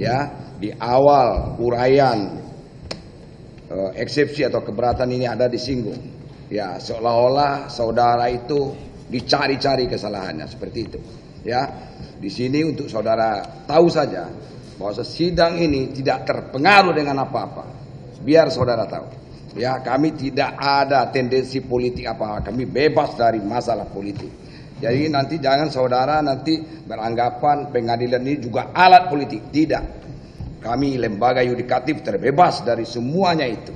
ya di awal uraian eh, eksepsi atau keberatan ini ada disinggung ya seolah-olah saudara itu dicari-cari kesalahannya seperti itu ya di sini untuk saudara tahu saja bahwa sidang ini tidak terpengaruh dengan apa-apa biar saudara tahu ya kami tidak ada tendensi politik apa kami bebas dari masalah politik jadi nanti jangan saudara nanti beranggapan pengadilan ini juga alat politik. Tidak. Kami lembaga yudikatif terbebas dari semuanya itu.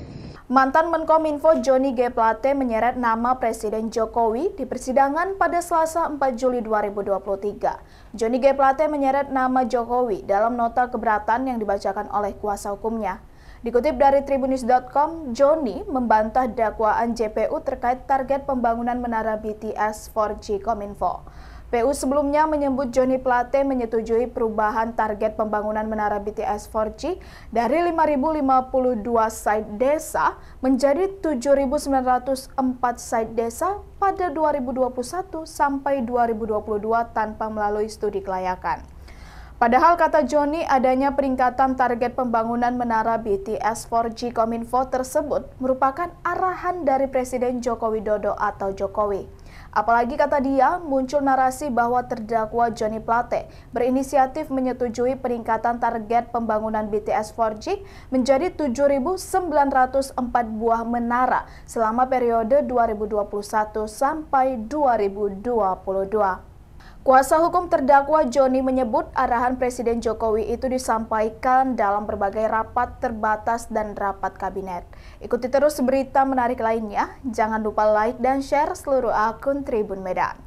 Mantan Menkominfo Joni G. Plate menyeret nama Presiden Jokowi di persidangan pada Selasa 4 Juli 2023. Joni G. Plate menyeret nama Jokowi dalam nota keberatan yang dibacakan oleh kuasa hukumnya. Dikutip dari tribunis.com, Joni membantah dakwaan JPU terkait target pembangunan menara BTS 4G Kominfo. PU sebelumnya menyebut Joni Plate menyetujui perubahan target pembangunan menara BTS 4G dari 5.052 site desa menjadi 7.904 site desa pada 2021 sampai 2022 tanpa melalui studi kelayakan. Padahal kata Joni adanya peringkatan target pembangunan menara BTS 4G Kominfo tersebut merupakan arahan dari Presiden Joko Widodo atau Jokowi. Apalagi kata dia muncul narasi bahwa terdakwa Joni Plate berinisiatif menyetujui peringkatan target pembangunan BTS 4G menjadi 7.904 buah menara selama periode 2021 sampai 2022. Kuasa hukum terdakwa Joni menyebut arahan Presiden Jokowi itu disampaikan dalam berbagai rapat terbatas dan rapat kabinet. Ikuti terus berita menarik lainnya. Jangan lupa like dan share seluruh akun Tribun Medan.